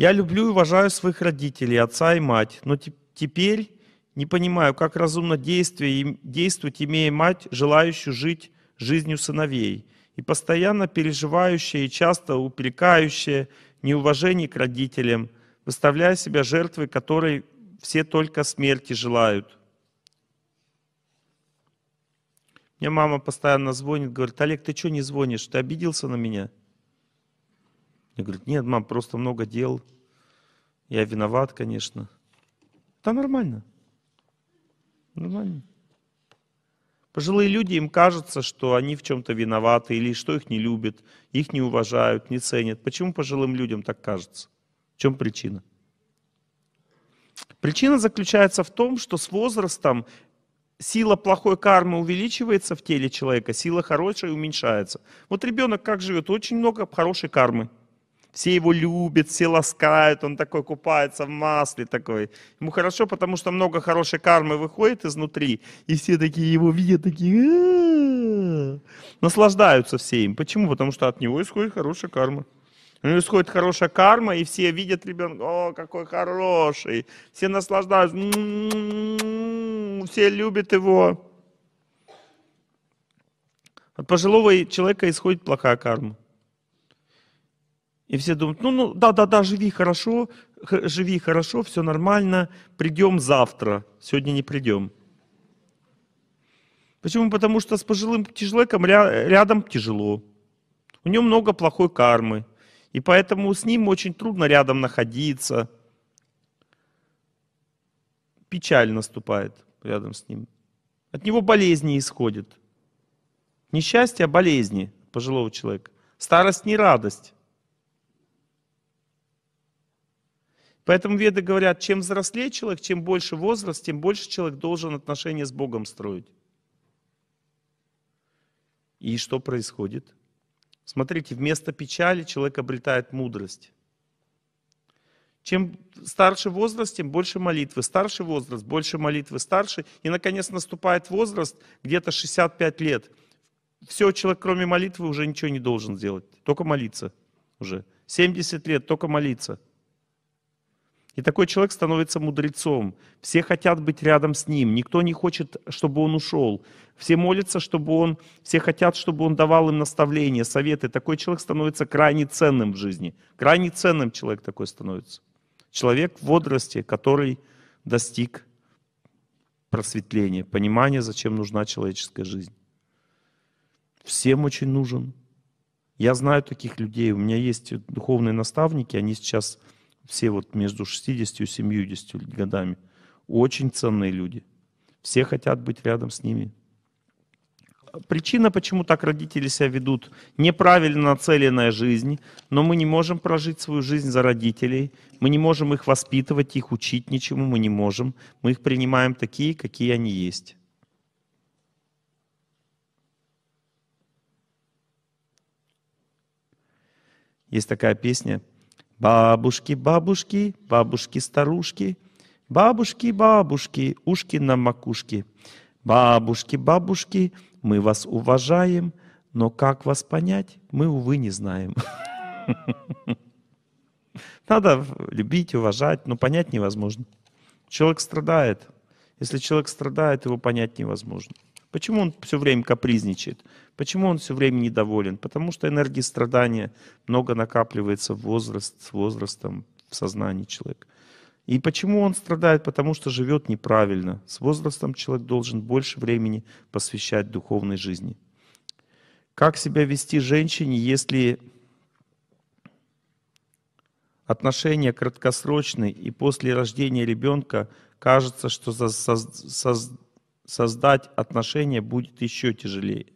Я люблю и уважаю своих родителей, отца и мать, но теперь не понимаю, как разумно действовать, имея мать, желающую жить жизнью сыновей, и постоянно переживающая и часто упрекающая неуважение к родителям, выставляя себя жертвой, которой все только смерти желают. Мне мама постоянно звонит, говорит, Олег, ты что не звонишь? Ты обиделся на меня? И говорит, нет, мам, просто много дел. Я виноват, конечно. Да нормально. Нормально. Пожилые люди, им кажется, что они в чем-то виноваты, или что их не любят, их не уважают, не ценят. Почему пожилым людям так кажется? В чем причина? Причина заключается в том, что с возрастом сила плохой кармы увеличивается в теле человека, сила хорошей уменьшается. Вот ребенок как живет? Очень много хорошей кармы – все его любят, все ласкают, он такой купается в масле такой. Ему хорошо, потому что много хорошей кармы выходит изнутри, и все такие его видят, такие наслаждаются все им. Почему? Потому что от него исходит хорошая карма. У него исходит хорошая карма, и все видят ребенка, о, какой хороший, все наслаждаются, все любят его. От пожилого человека исходит плохая карма. И все думают, ну, ну, да-да-да, живи хорошо, живи хорошо, все нормально, придем завтра, сегодня не придем. Почему? Потому что с пожилым человеком рядом тяжело. У него много плохой кармы. И поэтому с ним очень трудно рядом находиться. Печаль наступает рядом с ним. От него болезни исходят. Не а болезни пожилого человека. Старость не радость. Поэтому веды говорят, чем взрослее человек, чем больше возраст, тем больше человек должен отношения с Богом строить. И что происходит? Смотрите, вместо печали человек обретает мудрость. Чем старше возраст, тем больше молитвы. Старший возраст, больше молитвы, старше. И, наконец, наступает возраст где-то 65 лет. Все, человек, кроме молитвы, уже ничего не должен делать. Только молиться уже. 70 лет, только молиться. И такой человек становится мудрецом. Все хотят быть рядом с ним. Никто не хочет, чтобы он ушел. Все молятся, чтобы он, все хотят, чтобы он давал им наставления, советы. Такой человек становится крайне ценным в жизни. Крайне ценным человек такой становится. Человек в возрасте, который достиг просветления, понимания, зачем нужна человеческая жизнь. Всем очень нужен. Я знаю таких людей, у меня есть духовные наставники, они сейчас все вот между 60 и 70 годами, очень ценные люди. Все хотят быть рядом с ними. Причина, почему так родители себя ведут, неправильно нацеленная жизнь, но мы не можем прожить свою жизнь за родителей, мы не можем их воспитывать, их учить ничему, мы не можем. Мы их принимаем такие, какие они есть. Есть такая песня – Бабушки, бабушки, бабушки-старушки, бабушки, бабушки, ушки на макушке. Бабушки, бабушки, мы вас уважаем, но как вас понять, мы, увы, не знаем. Надо любить, уважать, но понять невозможно. Человек страдает. Если человек страдает, его понять невозможно. Почему он все время капризничает? Почему он все время недоволен? Потому что энергии страдания много накапливается в возраст, с возрастом в сознании человека. И почему он страдает? Потому что живет неправильно. С возрастом человек должен больше времени посвящать духовной жизни. Как себя вести женщине, если отношения краткосрочные и после рождения ребенка кажется, что за, со, со, создать отношения будет еще тяжелее.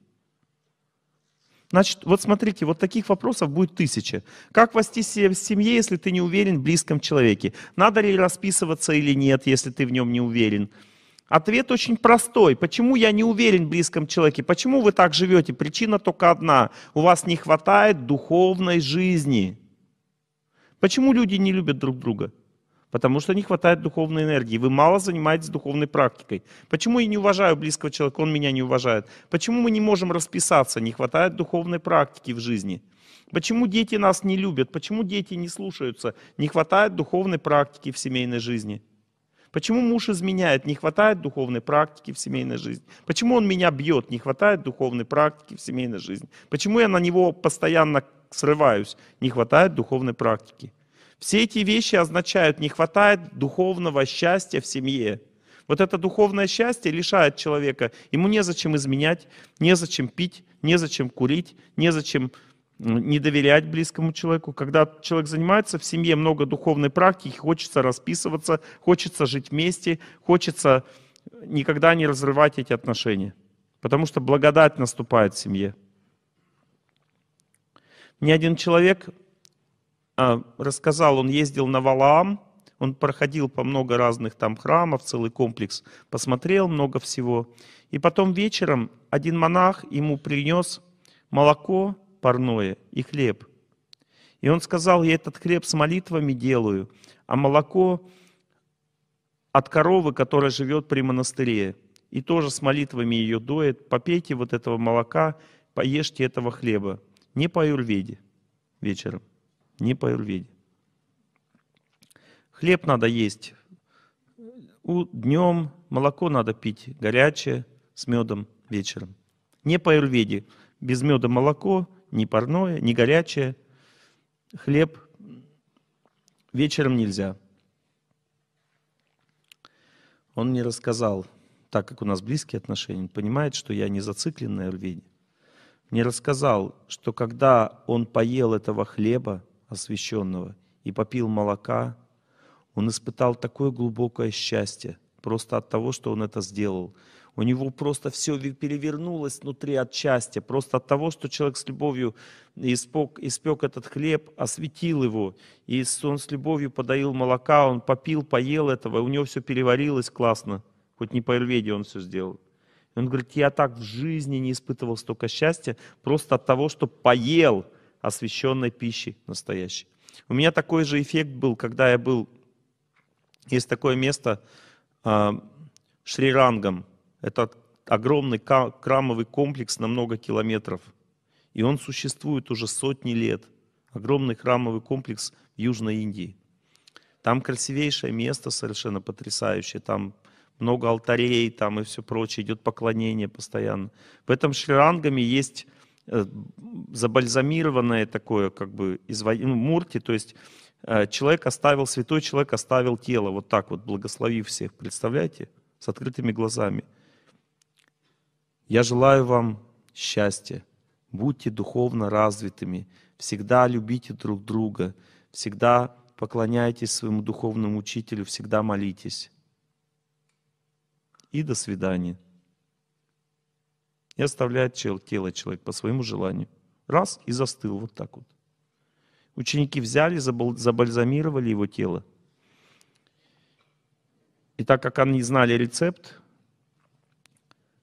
Значит, вот смотрите, вот таких вопросов будет тысяча. Как вести себя в семье, если ты не уверен в близком человеке? Надо ли расписываться или нет, если ты в нем не уверен? Ответ очень простой. Почему я не уверен в близком человеке? Почему вы так живете? Причина только одна. У вас не хватает духовной жизни. Почему люди не любят друг друга? Потому что не хватает духовной энергии. Вы мало занимаетесь духовной практикой. Почему я не уважаю близкого человека, он меня не уважает? Почему мы не можем расписаться? Не хватает духовной практики в жизни. Почему дети нас не любят? Почему дети не слушаются? Не хватает духовной практики в семейной жизни. Почему муж изменяет? Не хватает духовной практики в семейной жизни. Почему он меня бьет? Не хватает духовной практики в семейной жизни. Почему я на него постоянно срываюсь? Не хватает духовной практики. Все эти вещи означают, не хватает духовного счастья в семье. Вот это духовное счастье лишает человека. Ему незачем изменять, незачем пить, незачем курить, незачем не доверять близкому человеку. Когда человек занимается в семье много духовной практики, хочется расписываться, хочется жить вместе, хочется э, никогда не разрывать эти отношения. Потому что благодать наступает в семье. Мне один человек а, рассказал, он ездил на Валаам, он проходил по много разных там храмов, целый комплекс, посмотрел много всего. И потом вечером один монах ему принес молоко парное и хлеб. И он сказал, я этот хлеб с молитвами делаю, а молоко от коровы, которая живет при монастыре. И тоже с молитвами ее доет. Попейте вот этого молока, поешьте этого хлеба. Не по аюрведе вечером не по аюрведе. Хлеб надо есть днем, молоко надо пить горячее, с медом вечером. Не по аюрведе. Без меда молоко, не парное, не горячее. Хлеб вечером нельзя. Он мне рассказал, так как у нас близкие отношения, он понимает, что я не зациклен на аюрведе. Мне рассказал, что когда он поел этого хлеба, освященного и попил молока, он испытал такое глубокое счастье просто от того, что он это сделал. У него просто все перевернулось внутри от счастья, просто от того, что человек с любовью испек, испек этот хлеб, осветил его, и он с любовью подаил молока, он попил, поел этого, и у него все переварилось классно, хоть не по Эльведе он все сделал. И он говорит, я так в жизни не испытывал столько счастья, просто от того, что поел – освященной пищи настоящей. У меня такой же эффект был, когда я был... Есть такое место э, а, Шрирангам. Это огромный крамовый комплекс на много километров. И он существует уже сотни лет. Огромный храмовый комплекс в Южной Индии. Там красивейшее место, совершенно потрясающее. Там много алтарей там и все прочее. Идет поклонение постоянно. В этом шрирангами есть Э, забальзамированное такое, как бы, из ну, мурти, то есть э, человек оставил, святой человек оставил тело, вот так вот, благословив всех, представляете, с открытыми глазами. Я желаю вам счастья, будьте духовно развитыми, всегда любите друг друга, всегда поклоняйтесь своему духовному учителю, всегда молитесь. И до свидания и оставляет тело человек по своему желанию. Раз и застыл вот так вот. Ученики взяли, забальзамировали его тело. И так как они знали рецепт,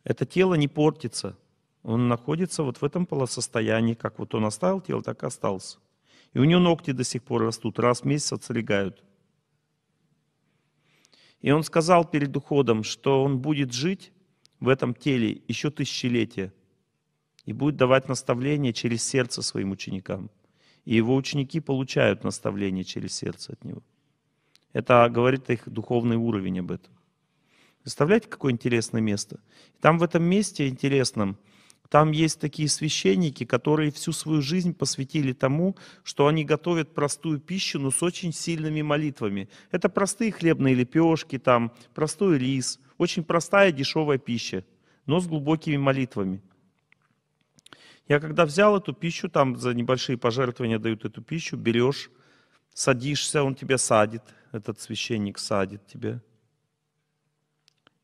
это тело не портится. Он находится вот в этом полосостоянии, как вот он оставил тело, так и остался. И у него ногти до сих пор растут, раз в месяц отстригают. И он сказал перед уходом, что он будет жить в этом теле еще тысячелетия и будет давать наставление через сердце своим ученикам. И его ученики получают наставление через сердце от него. Это говорит их духовный уровень об этом. Представляете, какое интересное место? Там в этом месте интересном – там есть такие священники, которые всю свою жизнь посвятили тому, что они готовят простую пищу, но с очень сильными молитвами. Это простые хлебные лепешки, там, простой рис, очень простая дешевая пища, но с глубокими молитвами. Я когда взял эту пищу, там за небольшие пожертвования дают эту пищу, берешь, садишься, он тебя садит, этот священник садит тебя.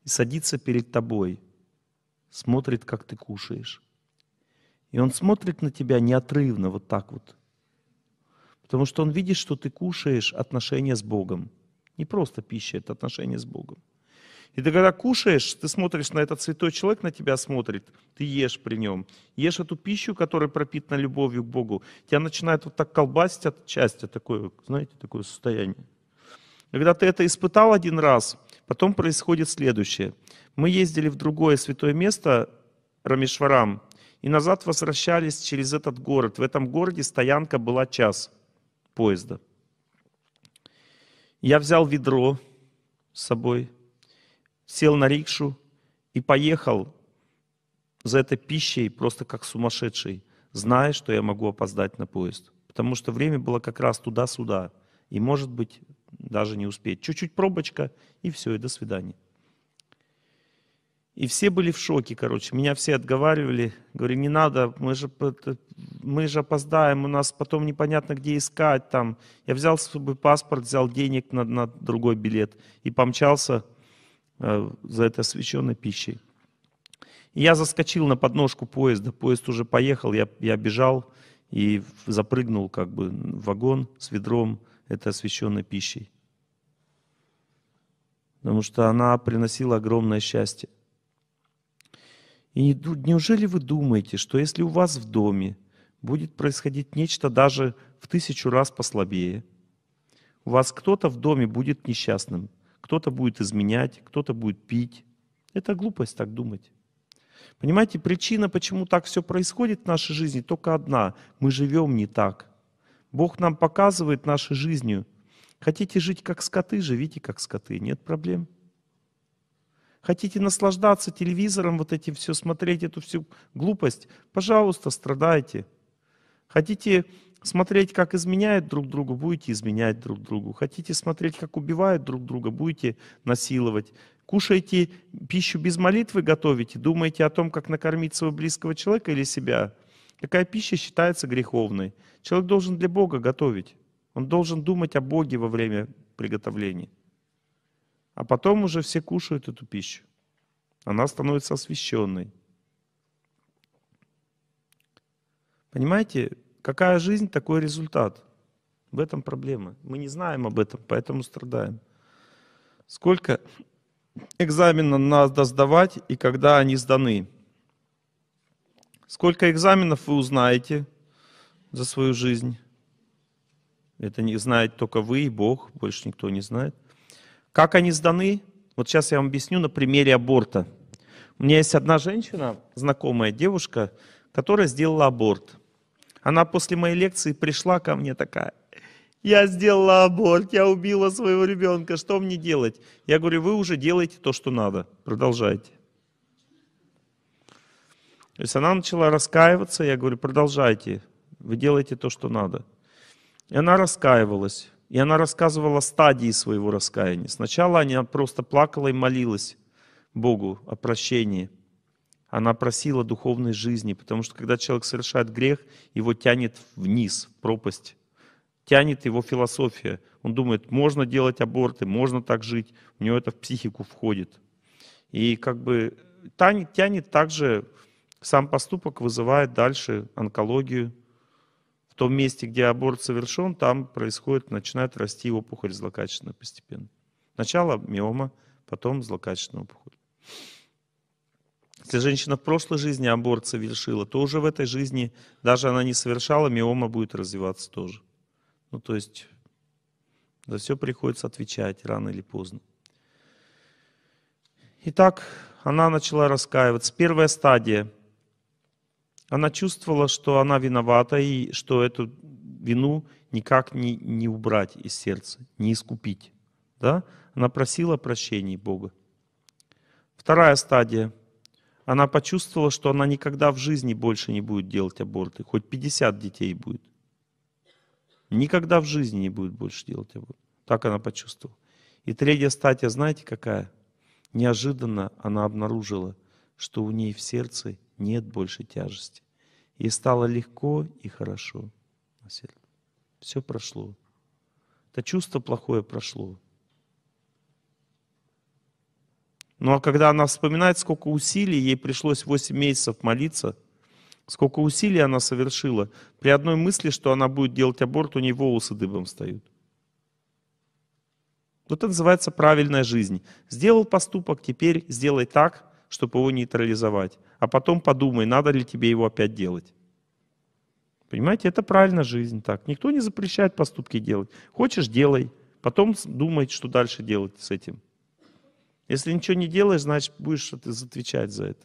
И садится перед тобой – смотрит, как ты кушаешь. И он смотрит на тебя неотрывно, вот так вот. Потому что он видит, что ты кушаешь отношения с Богом. Не просто пища, это отношения с Богом. И ты когда кушаешь, ты смотришь на этот святой человек, на тебя смотрит, ты ешь при нем. Ешь эту пищу, которая пропитана любовью к Богу. Тебя начинает вот так колбасить от счастья, такое, знаете, такое состояние. Когда ты это испытал один раз, Потом происходит следующее. Мы ездили в другое святое место, Рамешварам, и назад возвращались через этот город. В этом городе стоянка была час поезда. Я взял ведро с собой, сел на рикшу и поехал за этой пищей просто как сумасшедший, зная, что я могу опоздать на поезд. Потому что время было как раз туда-сюда. И, может быть, даже не успеть. Чуть-чуть пробочка, и все, и до свидания. И все были в шоке, короче. Меня все отговаривали. Говорили, не надо, мы же, мы же опоздаем, у нас потом непонятно, где искать. Там. Я взял свой паспорт, взял денег на, на другой билет и помчался э, за этой освященной пищей. И я заскочил на подножку поезда. Поезд уже поехал, я, я бежал и запрыгнул как бы в вагон с ведром это освященной пищей. Потому что она приносила огромное счастье. И неужели вы думаете, что если у вас в доме будет происходить нечто даже в тысячу раз послабее, у вас кто-то в доме будет несчастным, кто-то будет изменять, кто-то будет пить. Это глупость так думать. Понимаете, причина, почему так все происходит в нашей жизни, только одна. Мы живем не так. Бог нам показывает нашей жизнью. Хотите жить как скоты, живите как скоты, нет проблем. Хотите наслаждаться телевизором, вот этим все, смотреть эту всю глупость, пожалуйста, страдайте. Хотите смотреть, как изменяют друг другу, будете изменять друг другу. Хотите смотреть, как убивают друг друга, будете насиловать. Кушаете пищу без молитвы, готовите, думаете о том, как накормить своего близкого человека или себя – Такая пища считается греховной. Человек должен для Бога готовить. Он должен думать о Боге во время приготовления. А потом уже все кушают эту пищу. Она становится освященной. Понимаете, какая жизнь, такой результат. В этом проблема. Мы не знаем об этом, поэтому страдаем. Сколько экзаменов надо сдавать и когда они сданы – Сколько экзаменов вы узнаете за свою жизнь? Это не знает только вы и Бог, больше никто не знает. Как они сданы? Вот сейчас я вам объясню на примере аборта. У меня есть одна женщина, знакомая девушка, которая сделала аборт. Она после моей лекции пришла ко мне такая, я сделала аборт, я убила своего ребенка, что мне делать? Я говорю, вы уже делаете то, что надо, продолжайте. То есть она начала раскаиваться, я говорю, продолжайте, вы делаете то, что надо. И она раскаивалась, и она рассказывала стадии своего раскаяния. Сначала она просто плакала и молилась Богу о прощении. Она просила духовной жизни, потому что когда человек совершает грех, его тянет вниз, в пропасть тянет его философия. Он думает, можно делать аборты, можно так жить. У него это в психику входит. И как бы тянет, тянет также сам поступок вызывает дальше онкологию. В том месте, где аборт совершен, там происходит, начинает расти опухоль злокачественная постепенно. Сначала миома, потом злокачественная опухоль. Если женщина в прошлой жизни аборт совершила, то уже в этой жизни, даже она не совершала, миома будет развиваться тоже. Ну, то есть за все приходится отвечать рано или поздно. Итак, она начала раскаиваться. Первая стадия – она чувствовала, что она виновата и что эту вину никак не, не убрать из сердца, не искупить. Да? Она просила прощения Бога. Вторая стадия. Она почувствовала, что она никогда в жизни больше не будет делать аборты, хоть 50 детей будет. Никогда в жизни не будет больше делать аборт. Так она почувствовала. И третья стадия, знаете какая? Неожиданно она обнаружила, что у ней в сердце нет больше тяжести. И стало легко и хорошо. Все прошло. Это чувство плохое прошло. Ну а когда она вспоминает, сколько усилий ей пришлось 8 месяцев молиться, сколько усилий она совершила, при одной мысли, что она будет делать аборт, у нее волосы дыбом встают. Вот это называется правильная жизнь. Сделал поступок, теперь сделай так, чтобы его нейтрализовать. А потом подумай, надо ли тебе его опять делать. Понимаете, это правильно жизнь так. Никто не запрещает поступки делать. Хочешь, делай. Потом думай, что дальше делать с этим. Если ничего не делаешь, значит, будешь отвечать за это.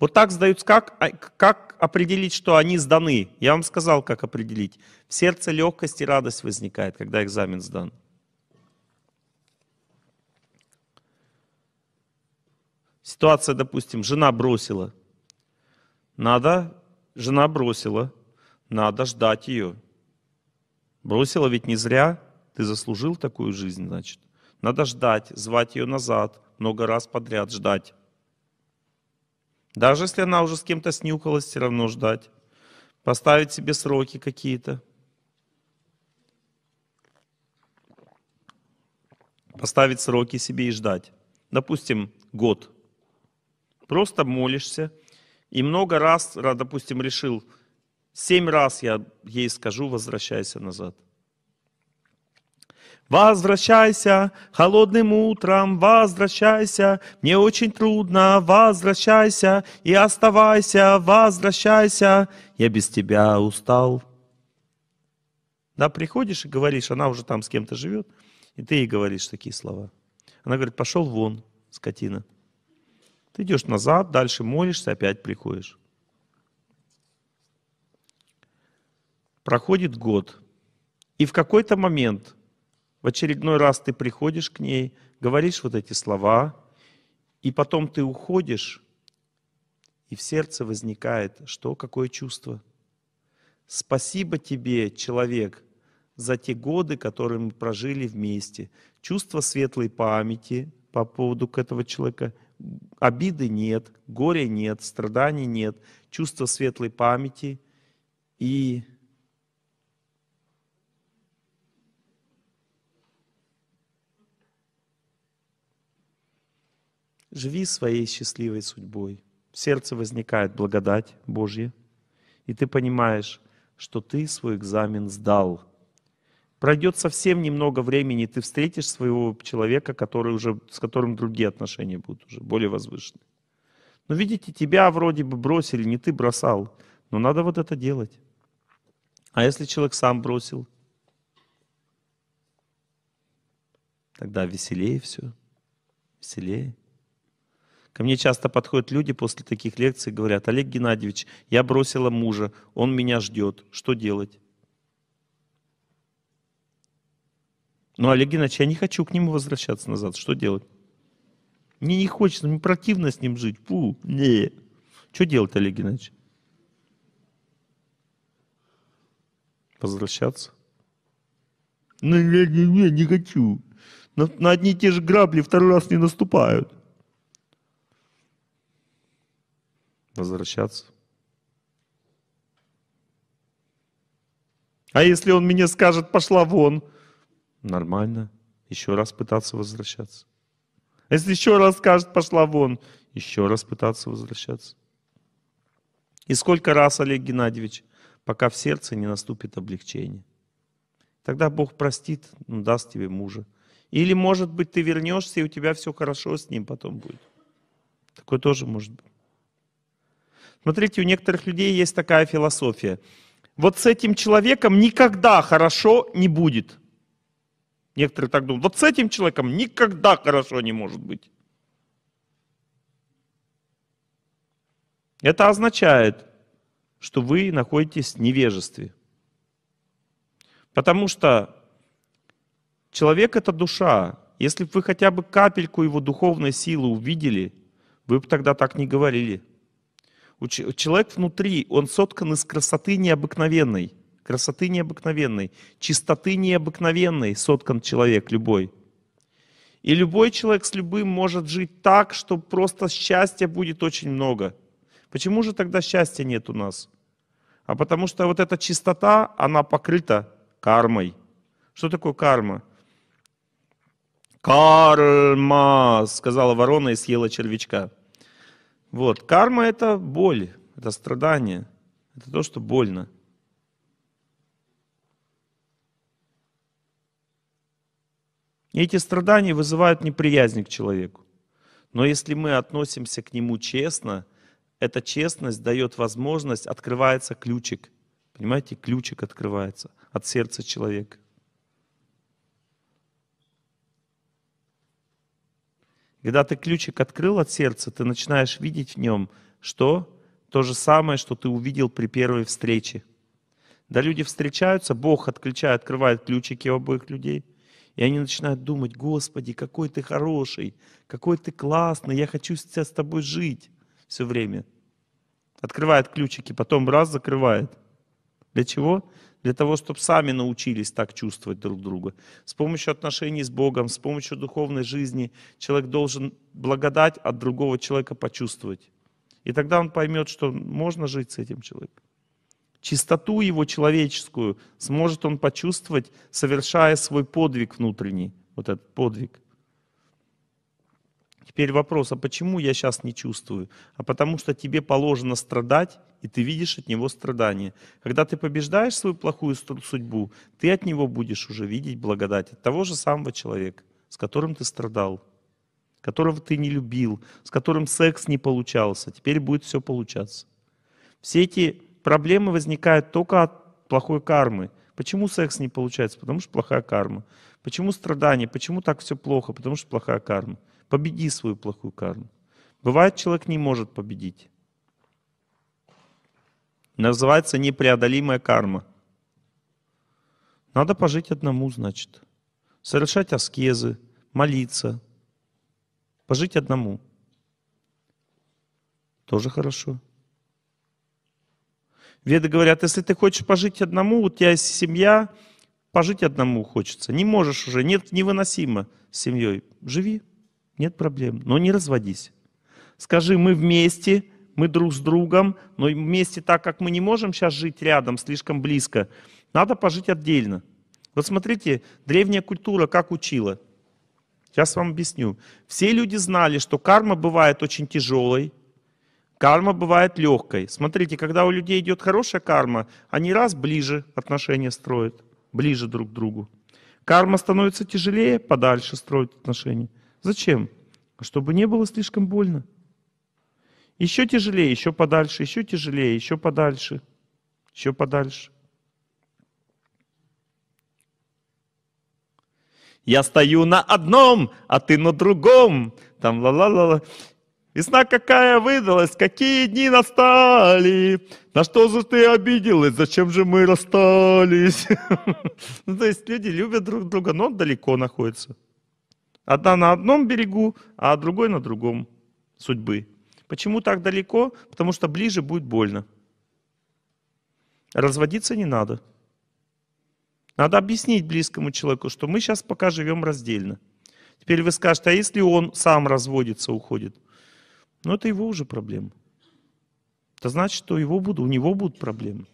Вот так сдаются. Как, а, как определить, что они сданы? Я вам сказал, как определить. В сердце легкость и радость возникает, когда экзамен сдан. Ситуация, допустим, жена бросила. Надо, жена бросила, надо ждать ее. Бросила ведь не зря, ты заслужил такую жизнь, значит. Надо ждать, звать ее назад, много раз подряд ждать. Даже если она уже с кем-то снюхалась, все равно ждать. Поставить себе сроки какие-то. Поставить сроки себе и ждать. Допустим, год. Просто молишься. И много раз, допустим, решил, семь раз я ей скажу, возвращайся назад. Возвращайся холодным утром, возвращайся, мне очень трудно, возвращайся и оставайся, возвращайся, я без тебя устал. Да, приходишь и говоришь, она уже там с кем-то живет, и ты ей говоришь такие слова. Она говорит, пошел вон, скотина. Ты идешь назад, дальше молишься, опять приходишь. Проходит год. И в какой-то момент, в очередной раз ты приходишь к ней, говоришь вот эти слова, и потом ты уходишь, и в сердце возникает что? Какое чувство? Спасибо тебе, человек, за те годы, которые мы прожили вместе. Чувство светлой памяти по поводу этого человека – обиды нет, горя нет, страданий нет, чувства светлой памяти и Живи своей счастливой судьбой. В сердце возникает благодать Божья, и ты понимаешь, что ты свой экзамен сдал – Пройдет совсем немного времени, ты встретишь своего человека, который уже, с которым другие отношения будут уже более возвышены. Но ну, видите, тебя вроде бы бросили, не ты бросал, но надо вот это делать. А если человек сам бросил, тогда веселее все, веселее. Ко мне часто подходят люди после таких лекций и говорят, Олег Геннадьевич, я бросила мужа, он меня ждет, что делать? Но, ну, Олег Геннадьевич, я не хочу к нему возвращаться назад. Что делать? Мне не хочется, мне противно с ним жить. Фу, не. Что делать, Олег Геннадьевич? Возвращаться? Ну, я не, не, не хочу. На, на одни и те же грабли второй раз не наступают. Возвращаться. А если он мне скажет, пошла вон, нормально, еще раз пытаться возвращаться. Если еще раз скажет, пошла вон, еще раз пытаться возвращаться. И сколько раз, Олег Геннадьевич, пока в сердце не наступит облегчение. Тогда Бог простит, он ну, даст тебе мужа. Или, может быть, ты вернешься, и у тебя все хорошо с ним потом будет. Такое тоже может быть. Смотрите, у некоторых людей есть такая философия. Вот с этим человеком никогда хорошо не будет – Некоторые так думают, вот с этим человеком никогда хорошо не может быть. Это означает, что вы находитесь в невежестве. Потому что человек — это душа. Если бы вы хотя бы капельку его духовной силы увидели, вы бы тогда так не говорили. Человек внутри, он соткан из красоты необыкновенной — красоты необыкновенной, чистоты необыкновенной соткан человек любой. И любой человек с любым может жить так, что просто счастья будет очень много. Почему же тогда счастья нет у нас? А потому что вот эта чистота, она покрыта кармой. Что такое карма? Карма, сказала ворона и съела червячка. Вот, карма это боль, это страдание, это то, что больно. И эти страдания вызывают неприязнь к человеку. Но если мы относимся к нему честно, эта честность дает возможность, открывается ключик. Понимаете, ключик открывается от сердца человека. Когда ты ключик открыл от сердца, ты начинаешь видеть в нем что? То же самое, что ты увидел при первой встрече. Да люди встречаются, Бог отключает, открывает ключики у обоих людей – и они начинают думать, Господи, какой ты хороший, какой ты классный, я хочу сейчас с тобой жить все время. Открывает ключики, потом раз закрывает. Для чего? Для того, чтобы сами научились так чувствовать друг друга. С помощью отношений с Богом, с помощью духовной жизни человек должен благодать от другого человека почувствовать. И тогда он поймет, что можно жить с этим человеком чистоту его человеческую сможет он почувствовать, совершая свой подвиг внутренний, вот этот подвиг. Теперь вопрос, а почему я сейчас не чувствую? А потому что тебе положено страдать, и ты видишь от него страдания. Когда ты побеждаешь свою плохую судьбу, ты от него будешь уже видеть благодать от того же самого человека, с которым ты страдал, которого ты не любил, с которым секс не получался. Теперь будет все получаться. Все эти проблемы возникают только от плохой кармы. Почему секс не получается? Потому что плохая карма. Почему страдания? Почему так все плохо? Потому что плохая карма. Победи свою плохую карму. Бывает, человек не может победить. Называется непреодолимая карма. Надо пожить одному, значит. Совершать аскезы, молиться. Пожить одному. Тоже хорошо. Веды говорят, если ты хочешь пожить одному, у тебя есть семья, пожить одному хочется. Не можешь уже, нет, невыносимо с семьей. Живи, нет проблем, но не разводись. Скажи, мы вместе, мы друг с другом, но вместе так, как мы не можем сейчас жить рядом, слишком близко, надо пожить отдельно. Вот смотрите, древняя культура как учила. Сейчас вам объясню. Все люди знали, что карма бывает очень тяжелой, Карма бывает легкой. Смотрите, когда у людей идет хорошая карма, они раз ближе отношения строят, ближе друг к другу. Карма становится тяжелее, подальше строят отношения. Зачем? Чтобы не было слишком больно. Еще тяжелее, еще подальше, еще тяжелее, еще подальше, еще подальше. Я стою на одном, а ты на другом. Там ла-ла-ла-ла. Весна какая выдалась, какие дни настали. На что же ты обиделась, зачем же мы расстались? Ну, то есть люди любят друг друга, но далеко находятся. Одна на одном берегу, а другой на другом судьбы. Почему так далеко? Потому что ближе будет больно. Разводиться не надо. Надо объяснить близкому человеку, что мы сейчас пока живем раздельно. Теперь вы скажете, а если он сам разводится, уходит? Но это его уже проблема. Это значит, что его будут, у него будут проблемы.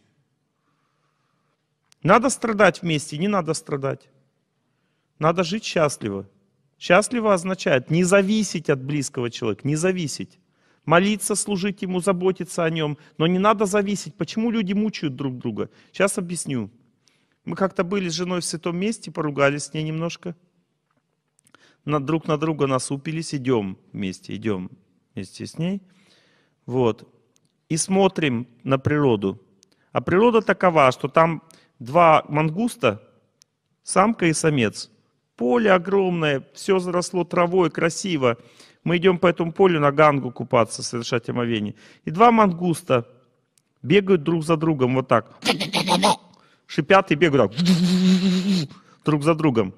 Надо страдать вместе, не надо страдать. Надо жить счастливо. Счастливо означает не зависеть от близкого человека, не зависеть. Молиться, служить ему, заботиться о нем. Но не надо зависеть. Почему люди мучают друг друга? Сейчас объясню. Мы как-то были с женой в святом месте, поругались с ней немножко. На, друг на друга насупились, идем вместе, идем вместе с ней. Вот. И смотрим на природу. А природа такова, что там два мангуста, самка и самец. Поле огромное, все заросло травой, красиво. Мы идем по этому полю на гангу купаться, совершать омовение. И два мангуста бегают друг за другом вот так. Шипят и бегают так. Друг за другом.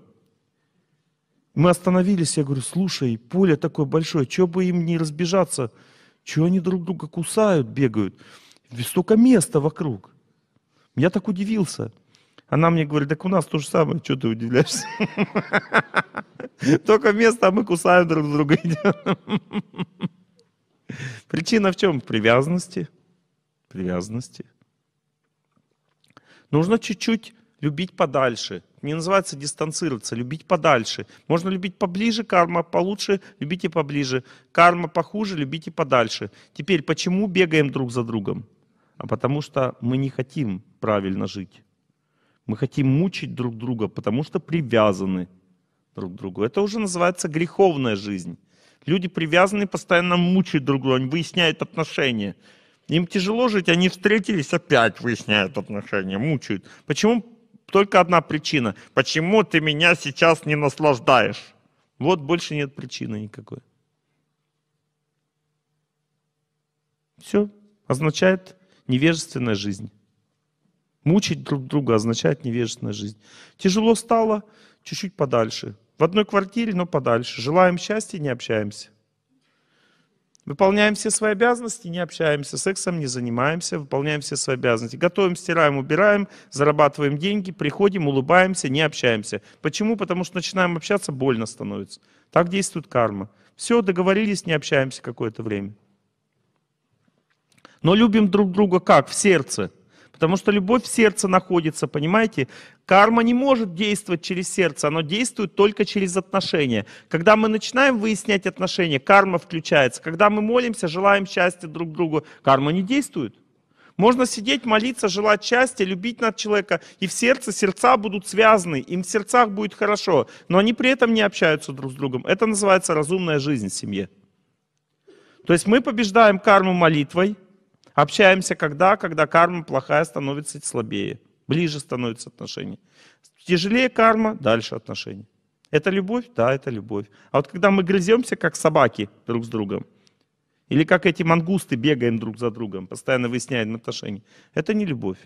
Мы остановились, я говорю, слушай, поле такое большое, что бы им не разбежаться, что они друг друга кусают, бегают, столько места вокруг. Я так удивился. Она мне говорит, так у нас то же самое, что ты удивляешься? Только место, а мы кусаем друг друга. Причина в чем? Привязанности. Привязанности. Нужно чуть-чуть любить подальше – не называется дистанцироваться, любить подальше. Можно любить поближе, карма получше, любите поближе. Карма похуже, любите подальше. Теперь, почему бегаем друг за другом? А потому что мы не хотим правильно жить. Мы хотим мучить друг друга, потому что привязаны друг к другу. Это уже называется греховная жизнь. Люди привязаны, постоянно мучают друг друга, они выясняют отношения. Им тяжело жить, они встретились, опять выясняют отношения, мучают. Почему только одна причина. Почему ты меня сейчас не наслаждаешь? Вот больше нет причины никакой. Все. Означает невежественная жизнь. Мучить друг друга означает невежественная жизнь. Тяжело стало, чуть-чуть подальше. В одной квартире, но подальше. Желаем счастья, не общаемся. Выполняем все свои обязанности, не общаемся сексом, не занимаемся, выполняем все свои обязанности. Готовим, стираем, убираем, зарабатываем деньги, приходим, улыбаемся, не общаемся. Почему? Потому что начинаем общаться, больно становится. Так действует карма. Все, договорились, не общаемся какое-то время. Но любим друг друга как? В сердце. Потому что любовь в сердце находится, понимаете? Карма не может действовать через сердце, оно действует только через отношения. Когда мы начинаем выяснять отношения, карма включается. Когда мы молимся, желаем счастья друг другу, карма не действует. Можно сидеть, молиться, желать счастья, любить над человека, и в сердце сердца будут связаны, им в сердцах будет хорошо, но они при этом не общаются друг с другом. Это называется разумная жизнь в семье. То есть мы побеждаем карму молитвой, Общаемся когда? Когда карма плохая становится слабее. Ближе становятся отношения. Тяжелее карма, дальше отношения. Это любовь? Да, это любовь. А вот когда мы грыземся, как собаки друг с другом, или как эти мангусты бегаем друг за другом, постоянно выясняем отношения, это не любовь.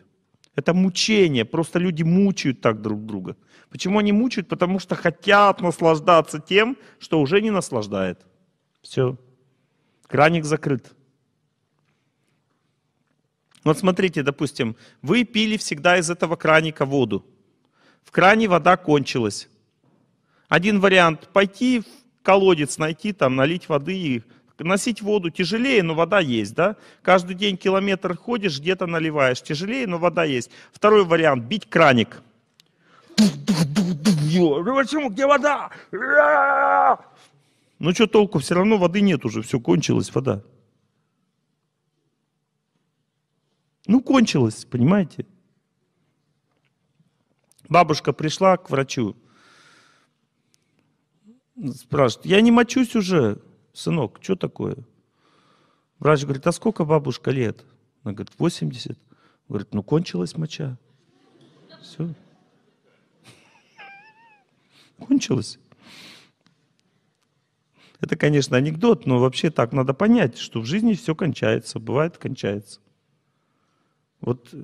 Это мучение. Просто люди мучают так друг друга. Почему они мучают? Потому что хотят наслаждаться тем, что уже не наслаждает. Все. Краник закрыт. Ну вот смотрите, допустим, вы пили всегда из этого краника воду. В кране вода кончилась. Один вариант – пойти в колодец найти, там, налить воды и носить воду тяжелее, но вода есть, да? Каждый день километр ходишь, где-то наливаешь, тяжелее, но вода есть. Второй вариант – бить краник. Ну почему? Где вода? Ну что толку, все равно воды нет уже, все, кончилось вода. Ну, кончилось, понимаете? Бабушка пришла к врачу, спрашивает, я не мочусь уже, сынок, что такое? Врач говорит, а сколько бабушка лет? Она говорит, 80. Говорит, ну кончилась моча. Все. Кончилось. Это, конечно, анекдот, но вообще так надо понять, что в жизни все кончается, бывает кончается. Вот э,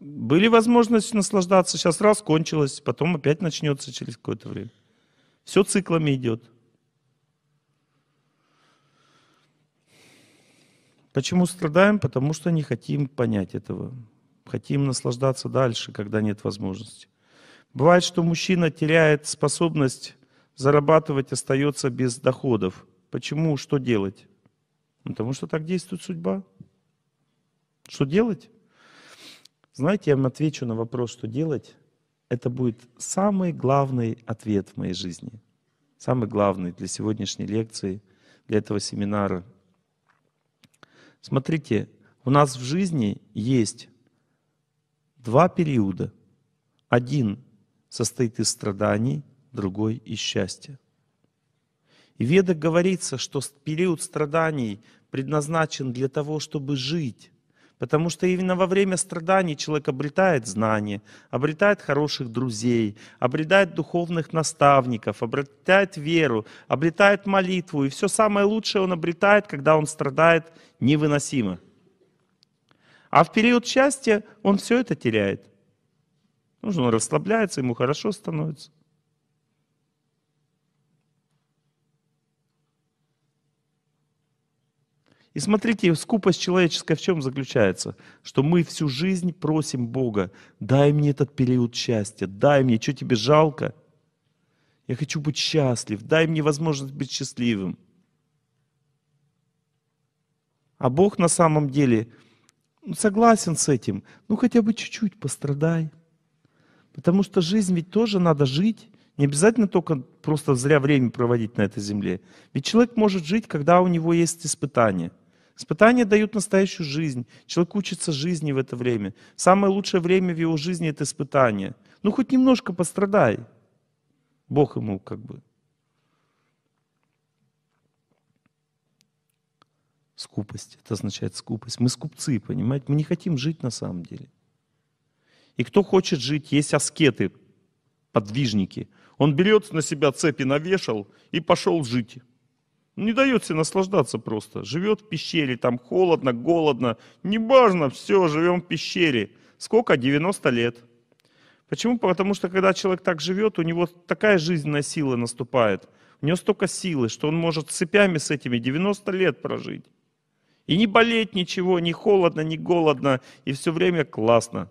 были возможности наслаждаться, сейчас раз кончилось, потом опять начнется через какое-то время. Все циклами идет. Почему страдаем? Потому что не хотим понять этого. Хотим наслаждаться дальше, когда нет возможности. Бывает, что мужчина теряет способность зарабатывать, остается без доходов. Почему? Что делать? Потому что так действует судьба. Что делать? Знаете, я вам отвечу на вопрос, что делать. Это будет самый главный ответ в моей жизни. Самый главный для сегодняшней лекции, для этого семинара. Смотрите, у нас в жизни есть два периода. Один состоит из страданий, другой из счастья. И в ведах говорится, что период страданий предназначен для того, чтобы жить. Потому что именно во время страданий человек обретает знания, обретает хороших друзей, обретает духовных наставников, обретает веру, обретает молитву. И все самое лучшее он обретает, когда он страдает невыносимо. А в период счастья он все это теряет. Потому он расслабляется, ему хорошо становится. И смотрите, скупость человеческая в чем заключается? Что мы всю жизнь просим Бога, дай мне этот период счастья, дай мне, что тебе жалко? Я хочу быть счастлив, дай мне возможность быть счастливым. А Бог на самом деле ну, согласен с этим, ну хотя бы чуть-чуть пострадай. Потому что жизнь ведь тоже надо жить. Не обязательно только просто зря время проводить на этой земле. Ведь человек может жить, когда у него есть испытания – Испытания дают настоящую жизнь. Человек учится жизни в это время. Самое лучшее время в его жизни – это испытание. Ну, хоть немножко пострадай. Бог ему как бы. Скупость. Это означает скупость. Мы скупцы, понимаете? Мы не хотим жить на самом деле. И кто хочет жить, есть аскеты, подвижники. Он берет на себя цепи, навешал и пошел жить. Не дает себе наслаждаться просто. Живет в пещере, там холодно, голодно. не важно, все, живем в пещере. Сколько? 90 лет. Почему? Потому что когда человек так живет, у него такая жизненная сила наступает. У него столько силы, что он может цепями с этими 90 лет прожить. И не болеть ничего, не холодно, не голодно, и все время классно.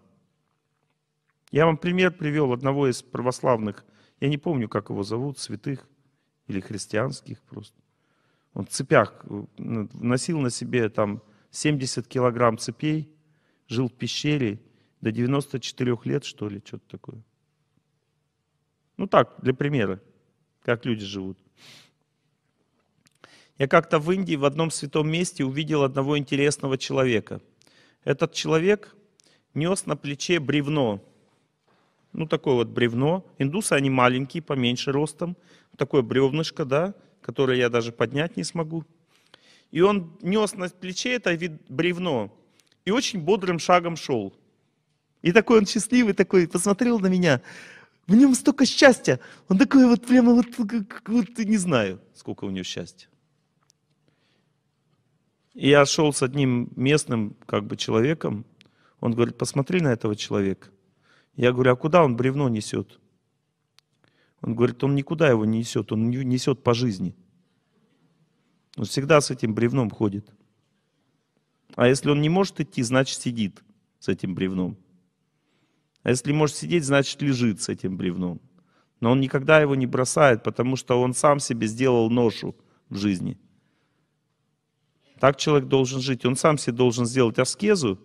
Я вам пример привел одного из православных, я не помню, как его зовут, святых или христианских просто. Он цепях э, носил на себе там 70 килограмм цепей, жил в пещере до 94 лет, что ли, что-то такое. Ну так, для примера, как люди живут. Я как-то в Индии в одном святом месте увидел одного интересного человека. Этот человек нес на плече бревно. Ну, такое вот бревно. Индусы, они маленькие, поменьше ростом. Такое бревнышко, да, который я даже поднять не смогу. И он нес на плече это бревно и очень бодрым шагом шел. И такой он счастливый, такой посмотрел на меня, в нем столько счастья. Он такой вот прямо вот, вот не знаю, сколько у него счастья. И я шел с одним местным как бы человеком. Он говорит, посмотри на этого человека. Я говорю, а куда он бревно несет? Он говорит, он никуда его не несет, он несет по жизни. Он всегда с этим бревном ходит. А если он не может идти, значит сидит с этим бревном. А если может сидеть, значит лежит с этим бревном. Но он никогда его не бросает, потому что он сам себе сделал ношу в жизни. Так человек должен жить. Он сам себе должен сделать аскезу,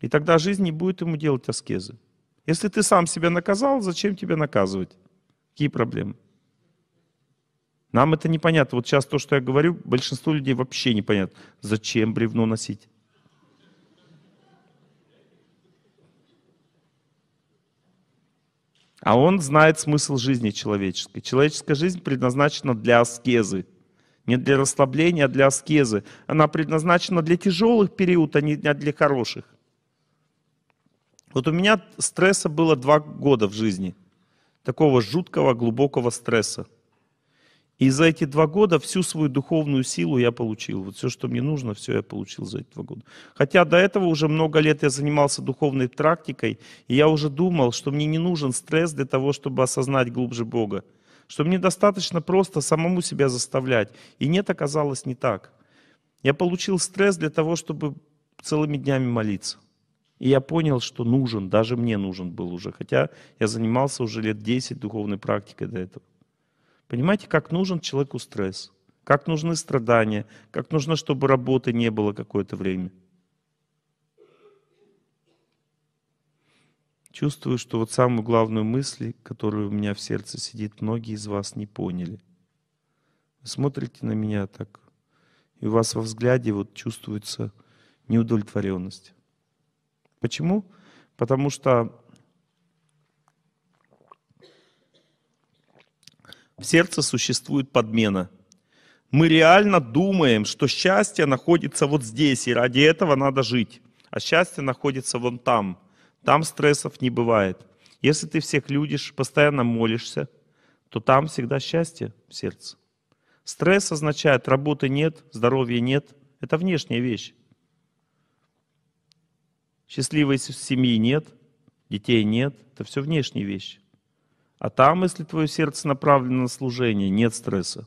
и тогда жизнь не будет ему делать аскезы. Если ты сам себя наказал, зачем тебе наказывать? Какие проблемы? Нам это непонятно. Вот сейчас то, что я говорю, большинству людей вообще непонятно. Зачем бревно носить? А он знает смысл жизни человеческой. Человеческая жизнь предназначена для аскезы. Не для расслабления, а для аскезы. Она предназначена для тяжелых периодов, а не для хороших. Вот у меня стресса было два года в жизни – такого жуткого, глубокого стресса. И за эти два года всю свою духовную силу я получил. Вот все, что мне нужно, все я получил за эти два года. Хотя до этого уже много лет я занимался духовной практикой, и я уже думал, что мне не нужен стресс для того, чтобы осознать глубже Бога. Что мне достаточно просто самому себя заставлять. И нет, оказалось не так. Я получил стресс для того, чтобы целыми днями молиться. И я понял, что нужен, даже мне нужен был уже, хотя я занимался уже лет 10 духовной практикой до этого. Понимаете, как нужен человеку стресс, как нужны страдания, как нужно, чтобы работы не было какое-то время. Чувствую, что вот самую главную мысль, которая у меня в сердце сидит, многие из вас не поняли. Вы смотрите на меня так, и у вас во взгляде вот чувствуется неудовлетворенность. Почему? Потому что в сердце существует подмена. Мы реально думаем, что счастье находится вот здесь, и ради этого надо жить. А счастье находится вон там. Там стрессов не бывает. Если ты всех любишь, постоянно молишься, то там всегда счастье в сердце. Стресс означает, работы нет, здоровья нет. Это внешняя вещь. Счастливой семьи нет, детей нет, это все внешние вещи. А там, если твое сердце направлено на служение, нет стресса.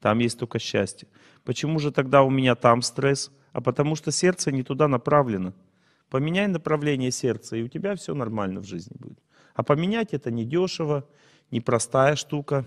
Там есть только счастье. Почему же тогда у меня там стресс? А потому что сердце не туда направлено. Поменяй направление сердца, и у тебя все нормально в жизни будет. А поменять это не дешево, непростая штука.